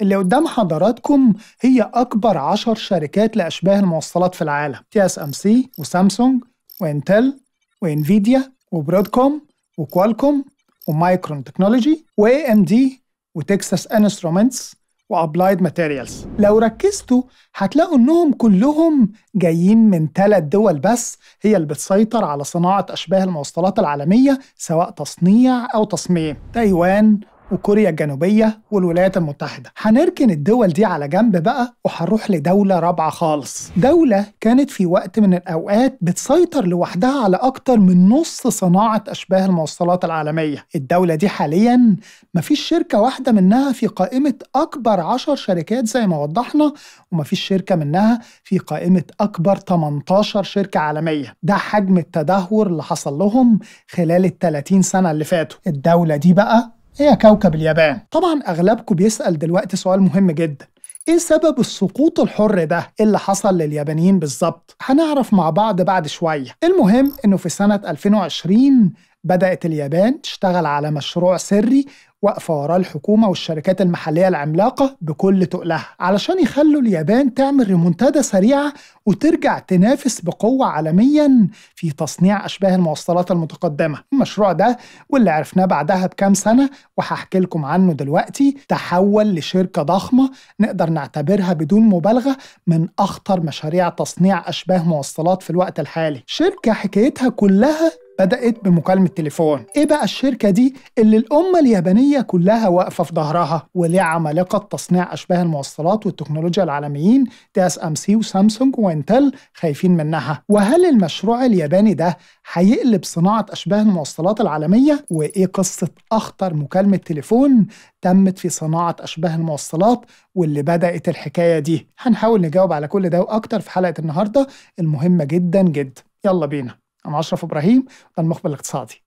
اللي قدام حضراتكم هي أكبر عشر شركات لأشباه الموصلات في العالم تي اس ام سي وسامسونج وانتل وانفيديا وبرودكوم وكوالكوم ومايكرون تكنولوجي واي ام دي وتكساس انسترومنتس وابلايد ماتيريالز لو ركزتوا هتلاقوا انهم كلهم جايين من ثلاث دول بس هي اللي بتسيطر على صناعه اشباه الموصلات العالميه سواء تصنيع او تصميم تايوان وكوريا الجنوبية والولايات المتحدة هنركن الدول دي على جنب بقى وهنروح لدولة رابعة خالص دولة كانت في وقت من الأوقات بتسيطر لوحدها على أكتر من نص صناعة أشباه الموصلات العالمية الدولة دي حاليا مفيش شركة واحدة منها في قائمة أكبر عشر شركات زي ما وضحنا ومفيش شركة منها في قائمة أكبر 18 شركة عالمية ده حجم التدهور اللي حصل لهم خلال ال 30 سنة اللي فاتوا الدولة دي بقى هي ايه كوكب اليابان طبعا أغلبكم بيسأل دلوقتي سؤال مهم جدا ايه سبب السقوط الحر ده إيه اللي حصل لليابانيين بالظبط هنعرف مع بعض بعد شويه المهم انه في سنه 2020 بدأت اليابان تشتغل على مشروع سري واقفة وراه الحكومة والشركات المحلية العملاقة بكل تقلها علشان يخلوا اليابان تعمل ريمونتادا سريعة وترجع تنافس بقوة عالميا في تصنيع أشباه المواصلات المتقدمة المشروع ده واللي عرفناه بعدها بكام سنة وهحكي لكم عنه دلوقتي تحول لشركة ضخمة نقدر نعتبرها بدون مبالغة من أخطر مشاريع تصنيع أشباه مواصلات في الوقت الحالي شركة حكايتها كلها بدأت بمكالمة تليفون إيه بقى الشركة دي اللي الأمة اليابانية كلها واقفة في ظهرها وليه عمالقة تصنيع أشباه الموصلات والتكنولوجيا العالميين تي اس ام سي وسامسونج وانتل خايفين منها وهل المشروع الياباني ده هيقلب صناعة أشباه الموصلات العالمية وإيه قصة أخطر مكالمة تليفون تمت في صناعة أشباه الموصلات واللي بدأت الحكاية دي هنحاول نجاوب على كل ده وأكتر في حلقة النهاردة المهمة جدا جدا يلا بينا أنا أشرف إبراهيم ده المخبر الاقتصادي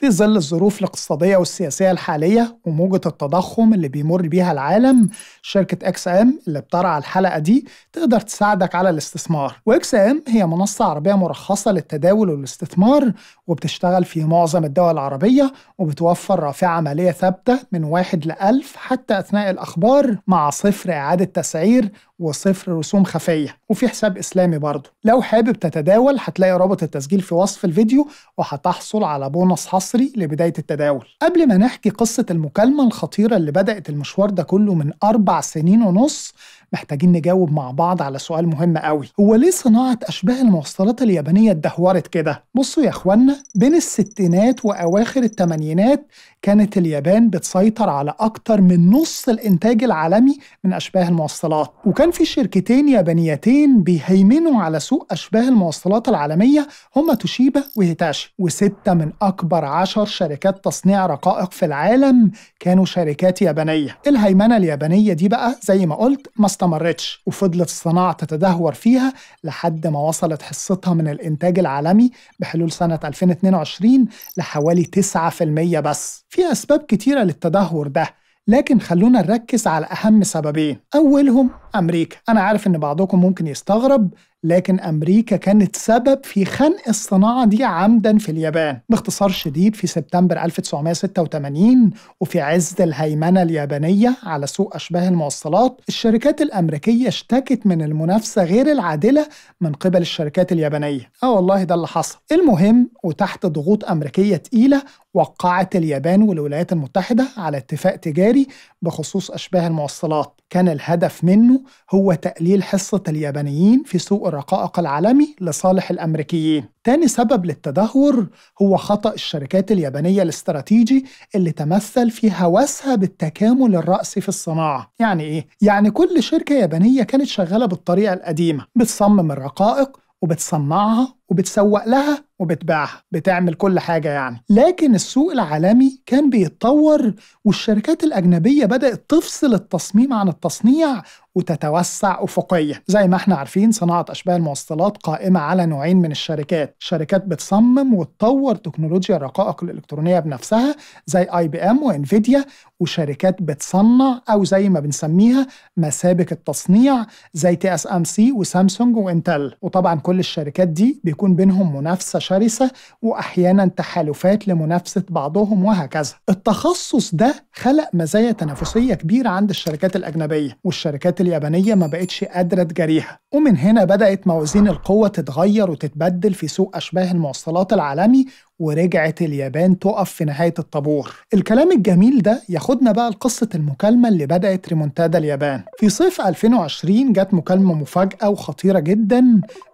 في ظل الظروف الاقتصادية والسياسية الحالية وموجة التضخم اللي بيمر بيها العالم شركة اكس ام اللي بترعى الحلقة دي تقدر تساعدك على الاستثمار واكس ام هي منصة عربية مرخصة للتداول والاستثمار وبتشتغل في معظم الدول العربية وبتوفر رافعة مالية ثابتة من واحد لألف حتى أثناء الأخبار مع صفر إعادة تسعير وصفر رسوم خفية وفي حساب إسلامي برضه لو حابب تتداول هتلاقي رابط التسجيل في وصف الفيديو وهتحصل على بونص حصري مصري لبداية التداول قبل ما نحكي قصة المكالمة الخطيرة اللي بدأت المشوار ده كله من أربع سنين ونص محتاجين نجاوب مع بعض على سؤال مهم قوي هو ليه صناعة أشباه المواصلات اليابانية اتدهورت كده؟ بصوا يا أخوانا بين الستينات وأواخر التمانينات كانت اليابان بتسيطر على أكتر من نص الإنتاج العالمي من أشباه الموصلات وكان في شركتين يابانيتين بيهيمنوا على سوق أشباه الموصلات العالمية هما توشيبا وهيتاشي وستة من أكبر عشر شركات تصنيع رقائق في العالم كانوا شركات يابانية الهيمنة اليابانية دي بقى زي ما قلت ما استمرتش وفضلت الصناعة تتدهور فيها لحد ما وصلت حصتها من الإنتاج العالمي بحلول سنة 2022 لحوالي 9% بس في أسباب كتيرة للتدهور ده لكن خلونا نركز على أهم سببين أولهم أمريكا أنا عارف إن بعضكم ممكن يستغرب لكن أمريكا كانت سبب في خنق الصناعة دي عمدا في اليابان باختصار شديد في سبتمبر 1986 وفي عز الهيمنة اليابانية على سوق أشباه الموصلات الشركات الأمريكية اشتكت من المنافسة غير العادلة من قبل الشركات اليابانية آه والله ده اللي حصل المهم وتحت ضغوط أمريكية تقيلة وقعت اليابان والولايات المتحدة على اتفاق تجاري بخصوص أشباه الموصلات كان الهدف منه هو تقليل حصة اليابانيين في سوق الرقائق العالمي لصالح الأمريكيين تاني سبب للتدهور هو خطأ الشركات اليابانية الاستراتيجي اللي تمثل في هوسها بالتكامل الرأسي في الصناعة يعني إيه؟ يعني كل شركة يابانية كانت شغالة بالطريقة القديمة بتصمم الرقائق وبتصنعها وبتسوق لها وبتبيعها بتعمل كل حاجة يعني لكن السوق العالمي كان بيتطور والشركات الأجنبية بدأت تفصل التصميم عن التصنيع وتتوسع أفقيا زي ما احنا عارفين صناعة أشباه الموصلات قائمة على نوعين من الشركات شركات بتصمم وتطور تكنولوجيا الرقائق الإلكترونية بنفسها زي آي بي أم وإنفيديا وشركات بتصنع أو زي ما بنسميها مسابك التصنيع زي تي اس ام سي وسامسونج وانتل وطبعا كل الشركات دي بيكون بينهم منافسة شرسة وأحيانا تحالفات لمنافسة بعضهم وهكذا التخصص ده خلق مزايا تنافسية كبيرة عند الشركات الأجنبية والشركات اليابانية ما بقتش قادرة تجاريها ومن هنا بدأت موازين القوة تتغير وتتبدل في سوق أشباه المواصلات العالمي ورجعت اليابان تقف في نهاية الطابور الكلام الجميل ده ياخدنا بقى لقصة المكالمة اللي بدأت ريمونتادا اليابان في صيف 2020 جت مكالمة مفاجأة وخطيرة جدا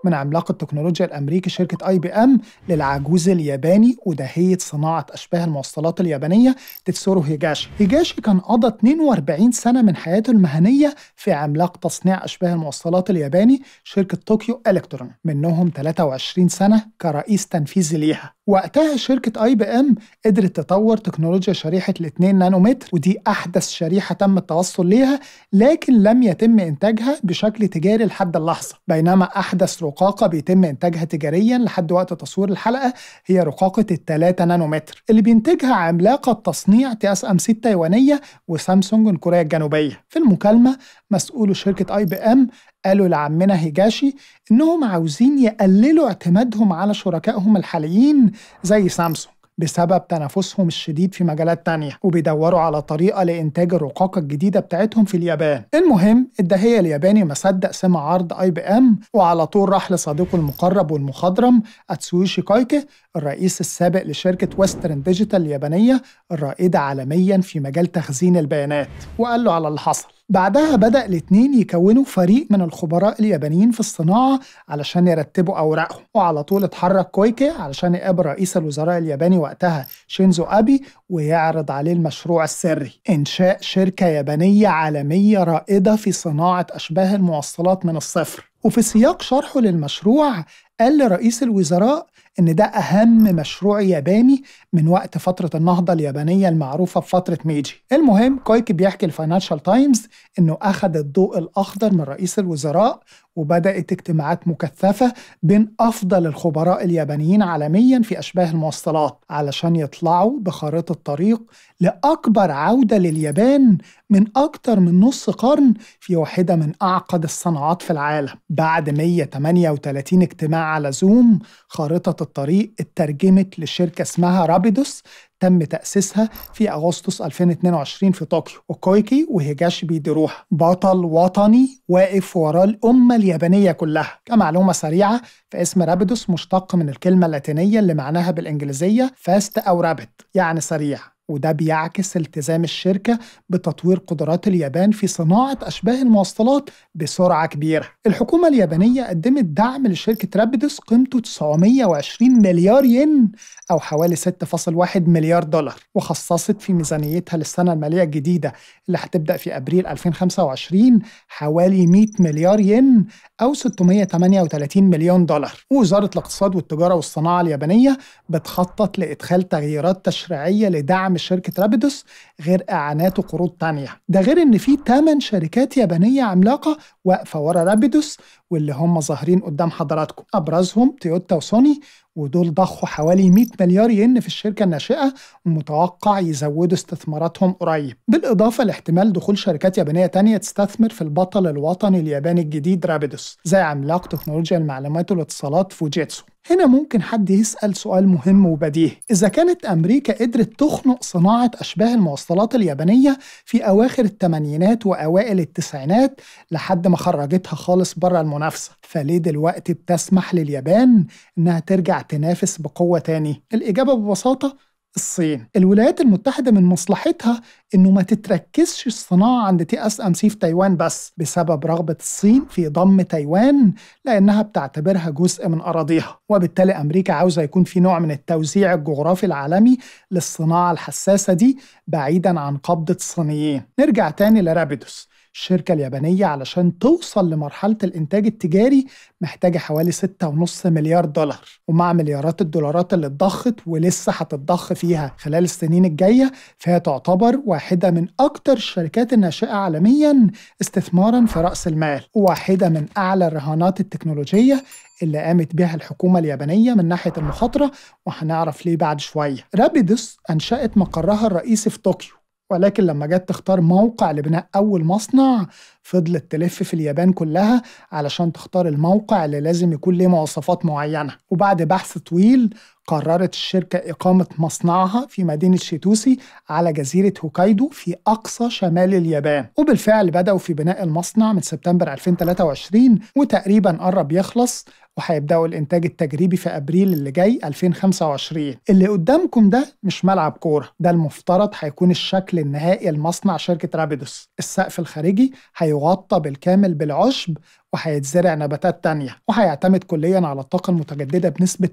من عملاق التكنولوجيا الأمريكي شركة اي بي ام للعجوز الياباني ودهية صناعة أشباه الموصلات اليابانية تتسورو هيجاشي هيجاشي كان قضى 42 سنة من حياته المهنية في عملاق تصنيع أشباه الموصلات الياباني شركة طوكيو إلكترون منهم 23 سنة كرئيس تنفيذي ليها وقت وقتها شركة اي بي ام قدرت تطور تكنولوجيا شريحة ال 2 نانومتر ودي احدث شريحة تم التوصل ليها لكن لم يتم انتاجها بشكل تجاري لحد اللحظة بينما احدث رقاقة بيتم انتاجها تجاريا لحد وقت تصوير الحلقة هي رقاقة ال 3 نانومتر اللي بينتجها عملاقة تصنيع تي اس ام 6 تايوانية وسامسونج الكورية الجنوبية في المكالمة مسؤول شركة اي بي ام قالوا لعمنا هيجاشي انهم عاوزين يقللوا اعتمادهم على شركائهم الحاليين زي سامسونج بسبب تنافسهم الشديد في مجالات تانية وبيدوروا على طريقة لإنتاج الرقاقة الجديدة بتاعتهم في اليابان المهم الدهية الياباني ما صدق سمع عرض اي بي ام وعلى طول راح لصديقه المقرب والمخضرم اتسويشي كايكي الرئيس السابق لشركة ويسترن ديجيتال اليابانية الرائدة عالميا في مجال تخزين البيانات وقال له على اللي حصل بعدها بدأ الاتنين يكونوا فريق من الخبراء اليابانيين في الصناعة علشان يرتبوا أوراقهم وعلى طول اتحرك كويكي علشان يقابل رئيس الوزراء الياباني وقتها شينزو أبي ويعرض عليه المشروع السري إنشاء شركة يابانية عالمية رائدة في صناعة أشباه الموصلات من الصفر وفي سياق شرحه للمشروع قال لرئيس الوزراء إن ده أهم مشروع ياباني من وقت فترة النهضة اليابانية المعروفة بفترة ميجي المهم كويك بيحكي الفاينانشال تايمز إنه أخذ الضوء الأخضر من رئيس الوزراء وبدأت اجتماعات مكثفة بين أفضل الخبراء اليابانيين عالميا في أشباه المواصلات علشان يطلعوا بخارطة طريق لأكبر عودة لليابان من أكتر من نص قرن في واحدة من أعقد الصناعات في العالم بعد 138 اجتماع على زوم خارطة الطريق اترجمت لشركة اسمها رابيدوس تم تأسيسها في أغسطس 2022 في طوكيو وكويكي وهيجاشي بيديروها بطل وطني واقف وراء الأمة اليابانية كلها كمعلومة سريعة فاسم رابيدوس مشتق من الكلمة اللاتينية اللي معناها بالإنجليزية فاست أو رابد يعني سريع وده بيعكس التزام الشركة بتطوير قدرات اليابان في صناعة أشباه المواصلات بسرعة كبيرة الحكومة اليابانية قدمت دعم لشركة رابيدس قيمته 920 مليار ين أو حوالي 6.1 مليار دولار وخصصت في ميزانيتها للسنة المالية الجديدة اللي هتبدأ في أبريل 2025 حوالي 100 مليار ين أو 638 مليون دولار ووزارة الاقتصاد والتجارة والصناعة اليابانية بتخطط لإدخال تغييرات تشريعية لدعم دعم شركة رابيدوس غير إعانات وقروض تانية ده غير إن في 8 شركات يابانية عملاقة واقفة ورا رابيدوس واللي هم ظاهرين قدام حضراتكم أبرزهم تويوتا وسوني ودول ضخوا حوالي 100 مليار ين في الشركة الناشئة ومتوقع يزودوا استثماراتهم قريب بالإضافة لاحتمال دخول شركات يابانية تانية تستثمر في البطل الوطني الياباني الجديد رابيدوس زي عملاق تكنولوجيا المعلومات والاتصالات فوجيتسو هنا ممكن حد يسأل سؤال مهم وبديهي إذا كانت أمريكا قدرت تخنق صناعة أشباه المواصلات اليابانية في أواخر الثمانينات وأوائل التسعينات لحد ما خرجتها خالص بره المنافسة فليه دلوقتي بتسمح لليابان إنها ترجع تنافس بقوة تاني؟ الإجابة ببساطة الصين الولايات المتحدة من مصلحتها إنه ما تتركزش الصناعة عند تي أس أم سي في تايوان بس بسبب رغبة الصين في ضم تايوان لأنها بتعتبرها جزء من أراضيها وبالتالي أمريكا عاوزة يكون في نوع من التوزيع الجغرافي العالمي للصناعة الحساسة دي بعيدا عن قبضة الصينيين نرجع تاني لرابيدوس الشركة اليابانية علشان توصل لمرحلة الإنتاج التجاري محتاجة حوالي 6.5 مليار دولار ومع مليارات الدولارات اللي اتضخت ولسه هتتضخ فيها خلال السنين الجاية فهي تعتبر واحدة من أكتر الشركات الناشئة عالميا استثمارا في رأس المال وواحدة من أعلى الرهانات التكنولوجية اللي قامت بها الحكومة اليابانية من ناحية المخاطرة وهنعرف ليه بعد شوية رابيدس أنشأت مقرها الرئيسي في طوكيو ولكن لما جت تختار موقع لبناء أول مصنع فضلت تلف في اليابان كلها علشان تختار الموقع اللي لازم يكون ليه مواصفات معينة وبعد بحث طويل قررت الشركة إقامة مصنعها في مدينة شيتوسي على جزيرة هوكايدو في أقصى شمال اليابان وبالفعل بدأوا في بناء المصنع من سبتمبر 2023 وتقريبا قرب يخلص وهيبدأوا الإنتاج التجريبي في أبريل اللي جاي 2025 اللي قدامكم ده مش ملعب كورة ده المفترض هيكون الشكل النهائي لمصنع شركة رابيدوس السقف الخارجي هي هيغطى بالكامل بالعشب وهيتزرع نباتات تانية وهيعتمد كليا على الطاقة المتجددة بنسبة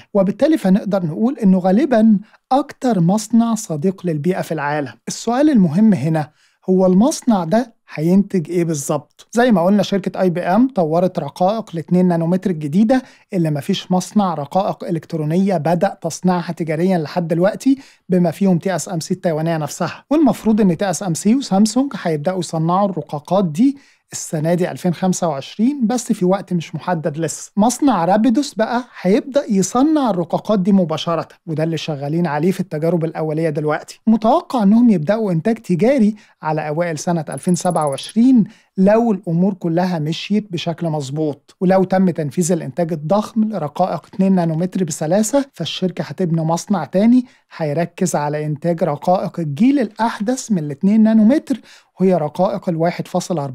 100% وبالتالي فنقدر نقول إنه غالبا أكتر مصنع صديق للبيئة في العالم السؤال المهم هنا هو المصنع ده هينتج ايه بالظبط زي ما قلنا شركه اي بي ام طورت رقائق ل 2 نانومتر الجديده اللي ما فيش مصنع رقائق الكترونيه بدا تصنيعها تجاريا لحد دلوقتي بما فيهم تي اس ام سي التايوانيه نفسها والمفروض ان تي اس ام سي وسامسونج هيبداوا يصنعوا الرقاقات دي السنة دي 2025 بس في وقت مش محدد لسه مصنع رابيدوس بقى هيبدأ يصنع الرقاقات دي مباشرة وده اللي شغالين عليه في التجارب الأولية دلوقتي متوقع أنهم يبدأوا إنتاج تجاري على أوائل سنة 2027 لو الامور كلها مشيت بشكل مظبوط ولو تم تنفيذ الانتاج الضخم لرقائق 2 نانومتر بسلاسه فالشركه هتبني مصنع تاني هيركز على انتاج رقائق الجيل الاحدث من ال 2 نانومتر وهي رقائق ال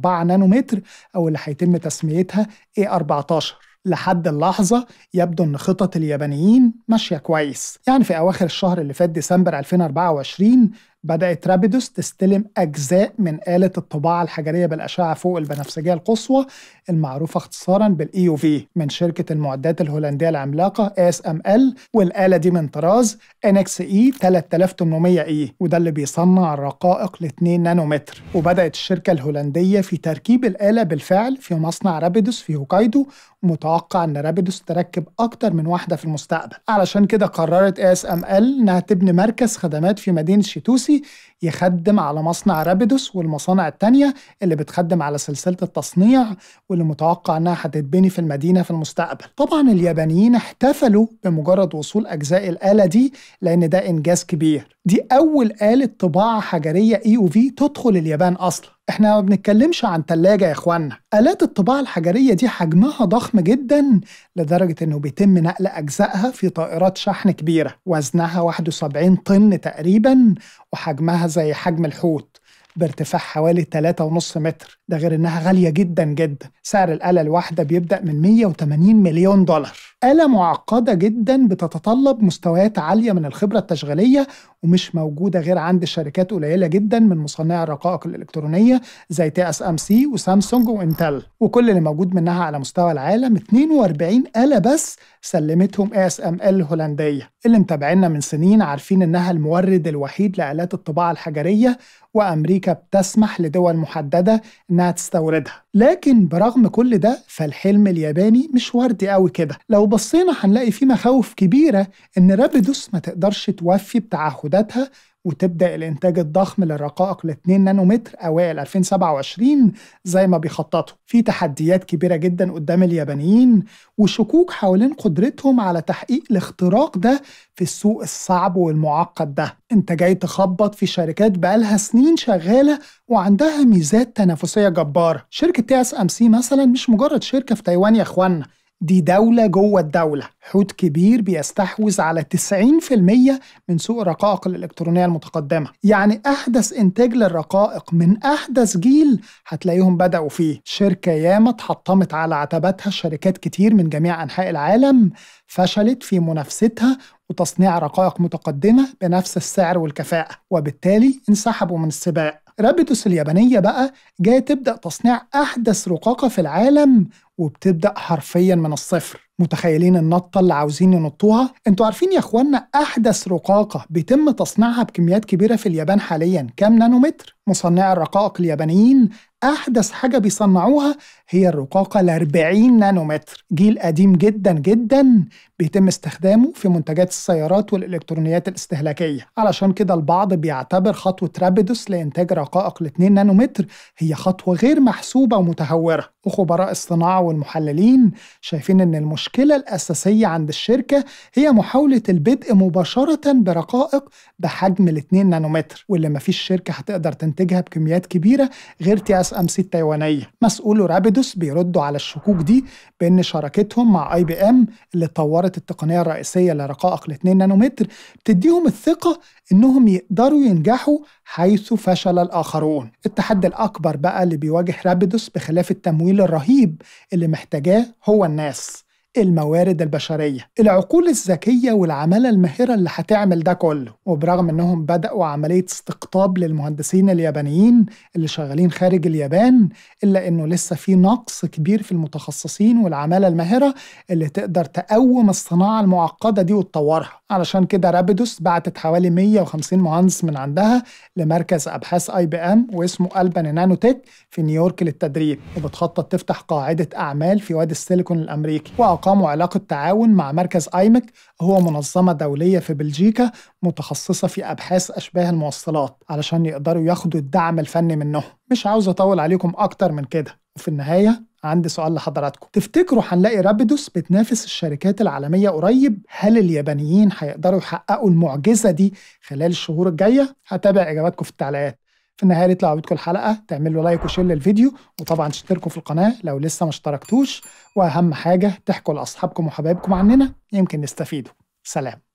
1.4 نانومتر او اللي هيتم تسميتها A14 لحد اللحظة يبدو أن خطط اليابانيين ماشية كويس يعني في أواخر الشهر اللي فات ديسمبر 2024 بدأت رابيدوس تستلم أجزاء من آلة الطباعة الحجرية بالأشعة فوق البنفسجية القصوى المعروفة اختصارا بالاي EUV في من شركة المعدات الهولندية العملاقة اس ام ال والآلة دي من طراز NXE اي 3800 اي وده اللي بيصنع الرقائق ل 2 نانومتر وبدأت الشركة الهولندية في تركيب الآلة بالفعل في مصنع رابيدوس في هوكايدو متوقع ان رابيدوس تركب اكتر من واحدة في المستقبل علشان كده قررت اس ام ال انها تبني مركز خدمات في مدينة شيتوسي الرئيسي يخدم على مصنع رابيدوس والمصانع التانية اللي بتخدم على سلسلة التصنيع واللي متوقع انها هتتبني في المدينة في المستقبل. طبعا اليابانيين احتفلوا بمجرد وصول اجزاء الآلة دي لان ده انجاز كبير. دي اول آلة طباعة حجرية اي او في تدخل اليابان اصلا. احنا ما بنتكلمش عن تلاجة يا اخوانا آلات الطباعة الحجرية دي حجمها ضخم جدا لدرجة انه بيتم نقل اجزائها في طائرات شحن كبيرة وزنها 71 طن تقريبا وحجمها زي حجم الحوت بارتفاع حوالي 3.5 متر ده غير انها غاليه جدا جدا سعر الاله الواحده بيبدا من 180 مليون دولار اله معقده جدا بتتطلب مستويات عاليه من الخبره التشغيليه ومش موجودة غير عند شركات قليلة جدا من مصنعي الرقائق الإلكترونية زي تي اس ام سي وسامسونج وانتل وكل اللي موجود منها على مستوى العالم 42 آلة بس سلمتهم اي اس ام ال الهولندية اللي متابعينا من سنين عارفين إنها المورد الوحيد لآلات الطباعة الحجرية وأمريكا بتسمح لدول محددة إنها تستوردها لكن برغم كل ده فالحلم الياباني مش وردي قوي كده لو بصينا هنلاقي فيه مخاوف كبيرة إن رابيدوس ما تقدرش توفي بتعهداتها وتبدا الانتاج الضخم للرقائق ل 2 نانومتر اوائل 2027 زي ما بيخططوا. في تحديات كبيره جدا قدام اليابانيين وشكوك حوالين قدرتهم على تحقيق الاختراق ده في السوق الصعب والمعقد ده. انت جاي تخبط في شركات بقالها سنين شغاله وعندها ميزات تنافسيه جباره. شركه تي اس ام سي مثلا مش مجرد شركه في تايوان يا اخوانا دي دولة جوه الدولة حوت كبير بيستحوذ على 90% من سوق الرقائق الإلكترونية المتقدمة يعني أحدث إنتاج للرقائق من أحدث جيل هتلاقيهم بدأوا فيه شركة ياما اتحطمت على عتباتها شركات كتير من جميع أنحاء العالم فشلت في منافستها وتصنيع رقائق متقدمة بنفس السعر والكفاءة وبالتالي انسحبوا من السباق رابيتوس اليابانية بقى جاية تبدأ تصنيع أحدث رقاقة في العالم وبتبدأ حرفيا من الصفر متخيلين النطة اللي عاوزين ينطوها؟ انتوا عارفين يا اخوانا أحدث رقاقة بيتم تصنيعها بكميات كبيرة في اليابان حاليا كام نانومتر؟ مصنعي الرقائق اليابانيين أحدث حاجة بيصنعوها هي الرقاقة ال 40 نانومتر، جيل قديم جدا جدا بيتم استخدامه في منتجات السيارات والإلكترونيات الاستهلاكية، علشان كده البعض بيعتبر خطوة رابيدوس لإنتاج رقائق ال 2 نانومتر هي خطوة غير محسوبة ومتهورة، وخبراء الصناعة والمحللين شايفين إن المشكلة الأساسية عند الشركة هي محاولة البدء مباشرة برقائق بحجم ال 2 نانومتر، واللي مفيش شركة هتقدر تنتج بينتجها بكميات كبيرة غير تي اس ام سي التايوانية مسؤول رابيدوس بيردوا على الشكوك دي بأن شراكتهم مع اي بي ام اللي طورت التقنية الرئيسية لرقائق ال 2 نانومتر بتديهم الثقة انهم يقدروا ينجحوا حيث فشل الاخرون التحدي الاكبر بقى اللي بيواجه رابيدوس بخلاف التمويل الرهيب اللي محتاجاه هو الناس الموارد البشرية العقول الذكية والعمالة الماهرة اللي هتعمل ده كله وبرغم انهم بدأوا عملية استقطاب للمهندسين اليابانيين اللي شغالين خارج اليابان إلا انه لسه في نقص كبير في المتخصصين والعمالة الماهرة اللي تقدر تقوم الصناعة المعقدة دي وتطورها علشان كده رابيدوس بعتت حوالي 150 مهندس من عندها لمركز أبحاث اي بي ام واسمه ألبان نانو تيك في نيويورك للتدريب وبتخطط تفتح قاعدة أعمال في وادي السيليكون الأمريكي أقاموا علاقة تعاون مع مركز آيمك هو منظمة دولية في بلجيكا متخصصة في أبحاث أشباه الموصلات علشان يقدروا ياخدوا الدعم الفني منهم مش عاوز أطول عليكم أكتر من كده وفي النهاية عندي سؤال لحضراتكم تفتكروا هنلاقي رابيدوس بتنافس الشركات العالمية قريب؟ هل اليابانيين هيقدروا يحققوا المعجزة دي خلال الشهور الجاية؟ هتابع إجاباتكم في التعليقات في النهايه اللي لو عندكم الحلقه تعملوا لايك وشير للفيديو وطبعا تشتركوا في القناه لو لسه ما اشتركتوش واهم حاجه تحكوا لاصحابكم وحبايبكم عننا يمكن نستفيدوا سلام